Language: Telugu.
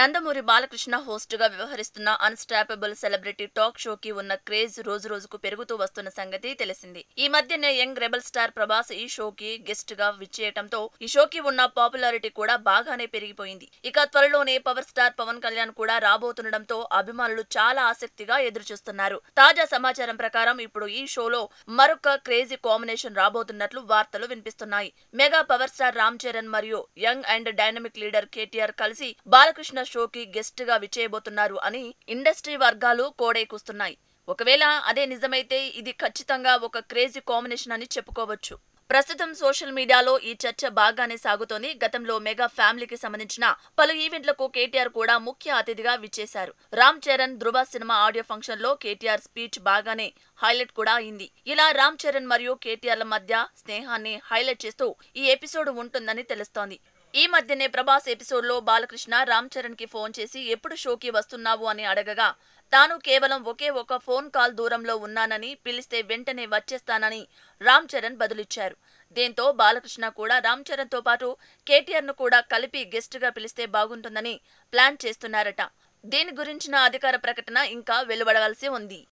నందమూరి బాలకృష్ణ హోస్టుగా వ్యవహరిస్తున్న అన్స్టాపబుల్ సెలబ్రిటీ టాక్ షోకి ఉన్న క్రేజ్ రోజు రోజుకు పెరుగుతూ వస్తున్న సంగతి తెలిసింది ఈ మధ్యనే యంగ్ రెబల్ స్టార్ ప్రభాస్ ఈ షోకి గెస్ట్ గా విచ్చేయటంతో ఈ షోకి ఉన్న పాపులారిటీ కూడా బాగానే పెరిగిపోయింది ఇక త్వరలోనే పవర్ స్టార్ పవన్ కళ్యాణ్ కూడా రాబోతుండటంతో అభిమానులు చాలా ఆసక్తిగా ఎదురుచూస్తున్నారు తాజా సమాచారం ప్రకారం ఇప్పుడు ఈ షోలో మరొక క్రేజీ కాంబినేషన్ రాబోతున్నట్లు వార్తలు వినిపిస్తున్నాయి mega power star Ram Charan మరియు young and dynamic leader KTR కలిసి బాలకృష్ణ కి గెస్ట్ గా విచేయబోతున్నారు అని ఇండస్ట్రీ వర్గాలు కూస్తున్నాయి ఒకవేళ అదే నిజమైతే ఇది ఖచ్చితంగా ఒక క్రేజీ కాంబినేషన్ అని చెప్పుకోవచ్చు ప్రస్తుతం సోషల్ మీడియాలో ఈ చర్చ బాగానే సాగుతోంది గతంలో మెగా ఫ్యామిలీకి సంబంధించిన పలు ఈవెంట్లకు కేటీఆర్ కూడా ముఖ్య అతిథిగా విచ్చేశారు Ram Charan Dhruva cinema audio function లో కేటీఆర్ స్పీచ్ బాగానే హైలైట్ కూడా అయింది ఇలా రామ్ చరణ్ మరియు కేటీఆర్ల మధ్య స్నేహాన్ని హైలైట్ చేస్తూ ఈ ఎపిసోడ్ ఉంటుందని తెలుస్తోంది ఈ మధ్యనే ప్రభాస్ ఎపిసోడ్లో బాలకృష్ణ రామ్ చరణ్కి ఫోన్ చేసి ఎప్పుడు షోకి వస్తున్నావు అని అడగగా తాను కేవలం ఒకే ఒక ఫోన్ కాల్ దూరంలో ఉన్నానని పిలిస్తే వెంటనే వచ్చేస్తానని రామ్ చరణ్ బదులిచ్చారు దీంతో బాలకృష్ణ కూడా రామ్ చరణ్ తో పాటు కేటీఆర్ ను కూడా కలిపి గెస్ట్ గా పిలిస్తే బాగుంటుందని ప్లాన్ చేస్తున్నారట దీని గురించిన అధికార ప్రకటన ఇంకా వెలువడవలసి ఉంది